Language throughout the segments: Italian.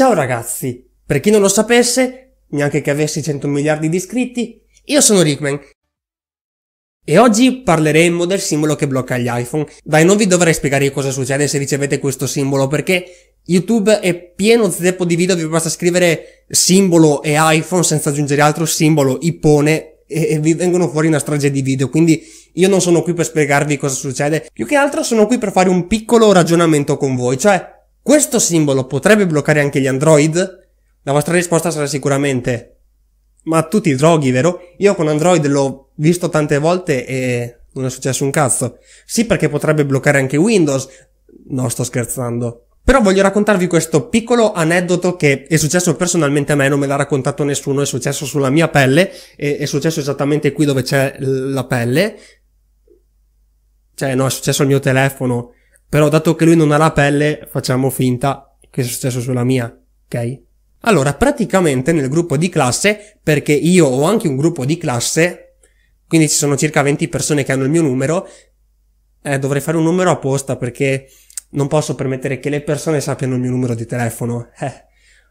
Ciao ragazzi! Per chi non lo sapesse, neanche che avessi 100 miliardi di iscritti, io sono Rickman e oggi parleremo del simbolo che blocca gli iPhone. Dai, non vi dovrei spiegare cosa succede se ricevete questo simbolo perché YouTube è pieno zeppo di video, vi basta scrivere simbolo e iPhone senza aggiungere altro simbolo, ipone e, vi vengono fuori una strage di video, quindi io non sono qui per spiegarvi cosa succede, più che altro sono qui per fare un piccolo ragionamento con voi, cioè questo simbolo potrebbe bloccare anche gli android? La vostra risposta sarà sicuramente ma tutti i droghi, vero? Io con Android l'ho visto tante volte e non è successo un cazzo. Sì, perché potrebbe bloccare anche Windows. No, sto scherzando. Però voglio raccontarvi questo piccolo aneddoto che è successo personalmente a me, non me l'ha raccontato nessuno, è successo sulla mia pelle, è successo esattamente qui dove c'è la pelle. Cioè, no, è successo al mio telefono però dato che lui non ha la pelle, facciamo finta che sia successo sulla mia, ok? Allora, praticamente nel gruppo di classe, perché io ho anche un gruppo di classe, quindi ci sono circa 20 persone che hanno il mio numero, eh, dovrei fare un numero apposta perché non posso permettere che le persone sappiano il mio numero di telefono. Eh,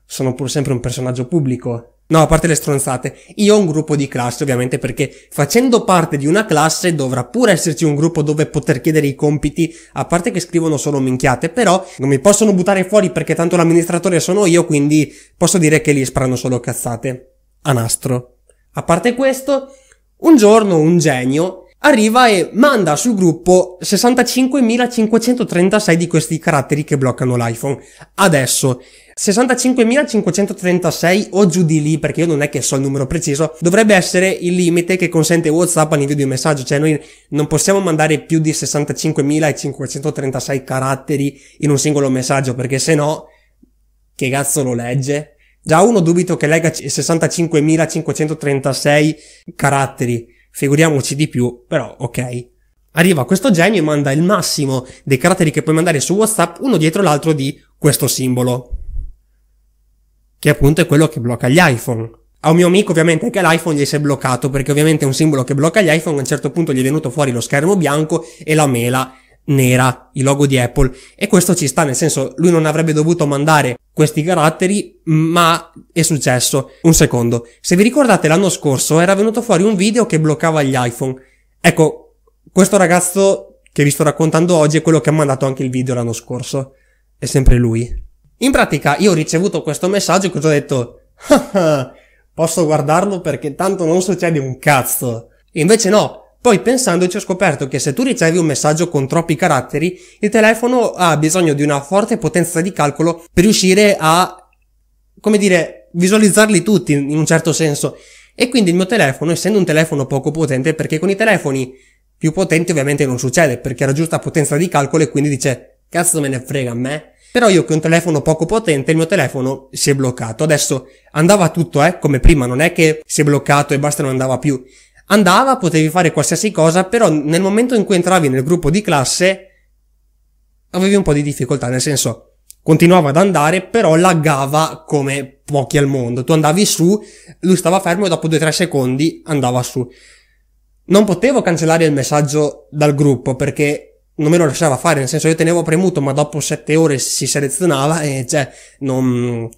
sono pur sempre un personaggio pubblico, No, a parte le stronzate, io ho un gruppo di classe ovviamente perché facendo parte di una classe dovrà pure esserci un gruppo dove poter chiedere i compiti, a parte che scrivono solo minchiate, però non mi possono buttare fuori perché tanto l'amministratore sono io, quindi posso dire che lì sparano solo cazzate. A nastro. A parte questo, un giorno un genio arriva e manda sul gruppo 65.536 di questi caratteri che bloccano l'iPhone. Adesso, 65.536 o giù di lì, perché io non è che so il numero preciso, dovrebbe essere il limite che consente WhatsApp all'invio di un messaggio, cioè noi non possiamo mandare più di 65.536 caratteri in un singolo messaggio, perché se no, che cazzo lo legge? Già uno dubito che legga 65.536 caratteri, figuriamoci di più, però ok. Arriva questo genio e manda il massimo dei caratteri che puoi mandare su WhatsApp uno dietro l'altro di questo simbolo che appunto è quello che blocca gli iPhone. A un mio amico ovviamente anche l'iPhone gli si è bloccato perché ovviamente è un simbolo che blocca gli iPhone, a un certo punto gli è venuto fuori lo schermo bianco e la mela nera, il logo di Apple e questo ci sta, nel senso lui non avrebbe dovuto mandare questi caratteri, ma è successo. Un secondo, se vi ricordate l'anno scorso era venuto fuori un video che bloccava gli iPhone. Ecco, questo ragazzo che vi sto raccontando oggi è quello che ha mandato anche il video l'anno scorso. È sempre lui. In pratica io ho ricevuto questo messaggio e ho detto ah, ah, posso guardarlo perché tanto non succede un cazzo. invece no, poi pensandoci ho scoperto che se tu ricevi un messaggio con troppi caratteri, il telefono ha bisogno di una forte potenza di calcolo per riuscire a, come dire, visualizzarli tutti in un certo senso. E quindi il mio telefono, essendo un telefono poco potente, perché con i telefoni più potenti ovviamente non succede, perché ha giusta potenza di calcolo e quindi dice, cazzo me ne frega a me, però io che ho un telefono poco potente, il mio telefono si è bloccato. Adesso andava tutto, eh, come prima, non è che si è bloccato e basta non andava più. Andava, potevi fare qualsiasi cosa, però nel momento in cui entravi nel gruppo di classe avevi un po' di difficoltà, nel senso continuava ad andare, però laggava come pochi al mondo. Tu andavi su, lui stava fermo e dopo 2-3 secondi andava su. Non potevo cancellare il messaggio dal gruppo perché non me lo lasciava fare, nel senso io tenevo premuto, ma dopo sette ore si selezionava e cioè non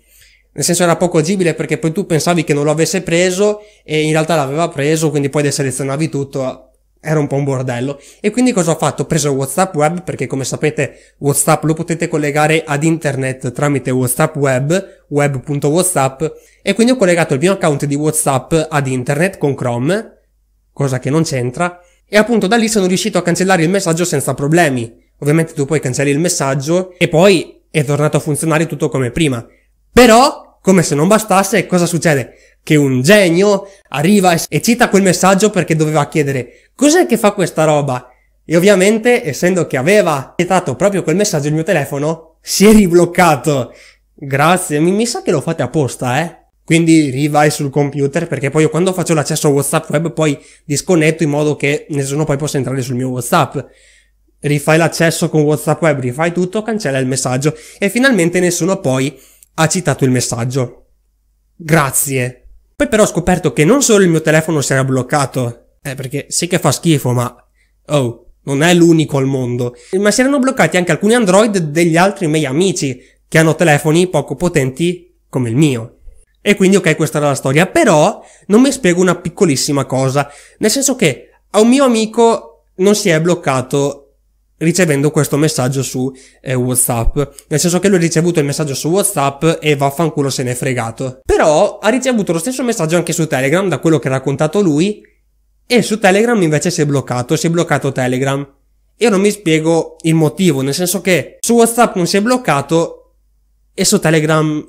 nel senso era poco agibile perché poi tu pensavi che non lo avesse preso e in realtà l'aveva preso, quindi poi deselezionavi tutto, era un po' un bordello. E quindi cosa ho fatto? Ho preso WhatsApp Web perché come sapete WhatsApp lo potete collegare ad internet tramite WhatsApp Web, web.whatsapp e quindi ho collegato il mio account di WhatsApp ad internet con Chrome, cosa che non c'entra, e appunto da lì sono riuscito a cancellare il messaggio senza problemi. Ovviamente tu puoi cancelli il messaggio e poi è tornato a funzionare tutto come prima. Però, come se non bastasse, cosa succede? Che un genio arriva e cita quel messaggio perché doveva chiedere cos'è che fa questa roba? E ovviamente, essendo che aveva citato proprio quel messaggio il mio telefono, si è ribloccato. Grazie, mi, mi sa che lo fate apposta, eh. Quindi rivai sul computer perché poi io quando faccio l'accesso a WhatsApp web poi disconnetto in modo che nessuno poi possa entrare sul mio WhatsApp. Rifai l'accesso con WhatsApp web, rifai tutto, cancella il messaggio e finalmente nessuno poi ha citato il messaggio. Grazie. Poi però ho scoperto che non solo il mio telefono si era bloccato, eh perché sì che fa schifo ma... Oh, non è l'unico al mondo, ma si erano bloccati anche alcuni Android degli altri miei amici che hanno telefoni poco potenti come il mio. E quindi ok, questa era la storia, però non mi spiego una piccolissima cosa, nel senso che a un mio amico non si è bloccato ricevendo questo messaggio su eh, WhatsApp. Nel senso che lui ha ricevuto il messaggio su WhatsApp e vaffanculo se n'è fregato. Però ha ricevuto lo stesso messaggio anche su Telegram, da quello che ha raccontato lui, e su Telegram invece si è bloccato, si è bloccato Telegram. Io non mi spiego il motivo, nel senso che su WhatsApp non si è bloccato e su Telegram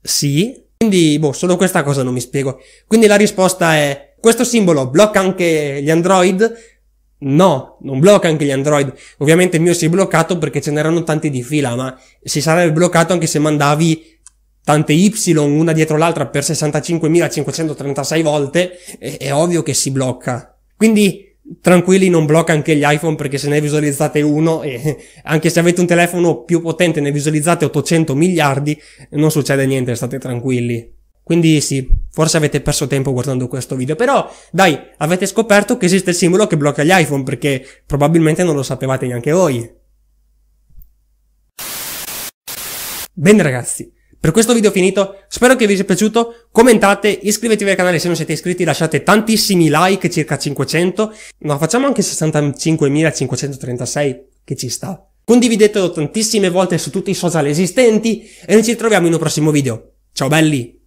sì, quindi, boh, solo questa cosa non mi spiego. Quindi la risposta è, questo simbolo blocca anche gli Android? No, non blocca anche gli Android. Ovviamente il mio si è bloccato perché ce n'erano tanti di fila, ma si sarebbe bloccato anche se mandavi tante Y una dietro l'altra per 65.536 volte, è, è ovvio che si blocca. Quindi tranquilli non blocca anche gli iPhone perché se ne visualizzate uno e anche se avete un telefono più potente ne visualizzate 800 miliardi non succede niente, state tranquilli. Quindi sì, forse avete perso tempo guardando questo video, però dai, avete scoperto che esiste il simbolo che blocca gli iPhone perché probabilmente non lo sapevate neanche voi. Bene ragazzi, per questo video finito, spero che vi sia piaciuto, commentate, iscrivetevi al canale se non siete iscritti, lasciate tantissimi like, circa 500, ma facciamo anche 65.536 che ci sta. Condividetelo tantissime volte su tutti i social esistenti e noi ci troviamo in un prossimo video. Ciao belli!